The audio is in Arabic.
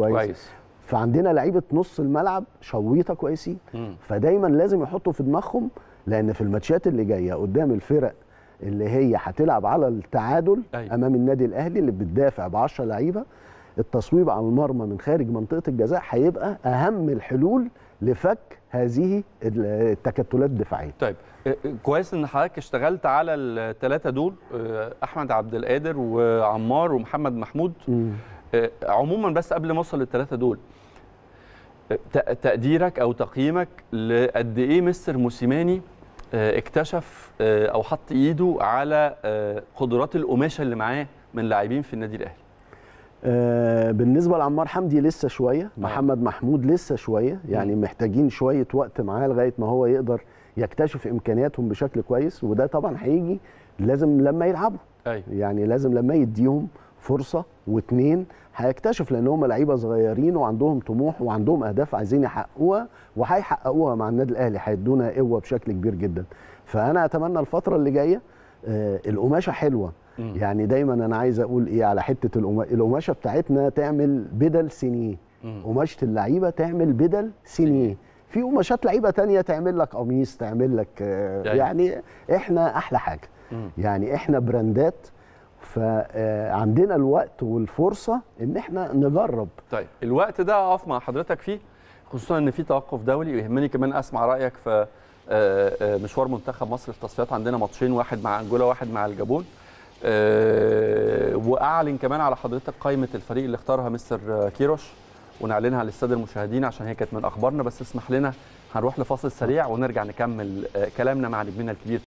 كويس, كويس. فعندنا لعيبه نص الملعب شويطه كويسين فدايما لازم يحطوا في دماغهم لان في الماتشات اللي جايه قدام الفرق اللي هي هتلعب على التعادل أيوة. امام النادي الاهلي اللي بتدافع ب 10 لعيبه التصويب على المرمى من خارج منطقه الجزاء هيبقى اهم الحلول لفك هذه التكتلات الدفاعيه. طيب كويس ان حضرتك اشتغلت على الثلاثه دول آه، احمد عبد القادر وعمار ومحمد محمود م. آه، عموما بس قبل ما اوصل للثلاثه دول آه، تقديرك او تقييمك لقد ايه مستر موسيماني آه، اكتشف او حط ايده على قدرات القماشه اللي معاه من لاعبين في النادي الاهلي بالنسبه لعمار حمدي لسه شويه محمد محمود لسه شويه يعني محتاجين شويه وقت معاه لغايه ما هو يقدر يكتشف امكانياتهم بشكل كويس وده طبعا هيجي لازم لما يلعبوا أيوه. يعني لازم لما يديهم فرصه واثنين هيكتشف لان هم لعيبه صغيرين وعندهم طموح وعندهم اهداف عايزين يحققوها وهيحققوها مع النادي الاهلي هيدونا قوه بشكل كبير جدا فانا اتمنى الفتره اللي جايه آه القماشه حلوه مم. يعني دايما انا عايز اقول ايه على حته القماشه بتاعتنا تعمل بدل سنين قماشه اللعيبه تعمل بدل سنين في قماشات لعيبه تانية تعمل لك قميص تعمل لك آه يعني, يعني احنا احلى حاجه مم. يعني احنا براندات فعندنا الوقت والفرصه ان احنا نجرب طيب الوقت ده اقف مع حضرتك فيه خصوصا ان في توقف دولي ويهمني كمان اسمع رايك في آه، آه، مشوار منتخب مصر في التصفيات عندنا ماتشين واحد مع انجولا واحد مع الجابون آه، واعلن كمان على حضرتك قائمه الفريق اللي اختارها مستر كيروش ونعلنها للساده المشاهدين عشان هي كانت من اخبارنا بس اسمح لنا هنروح لفاصل سريع ونرجع نكمل كلامنا مع نجمنا الكبير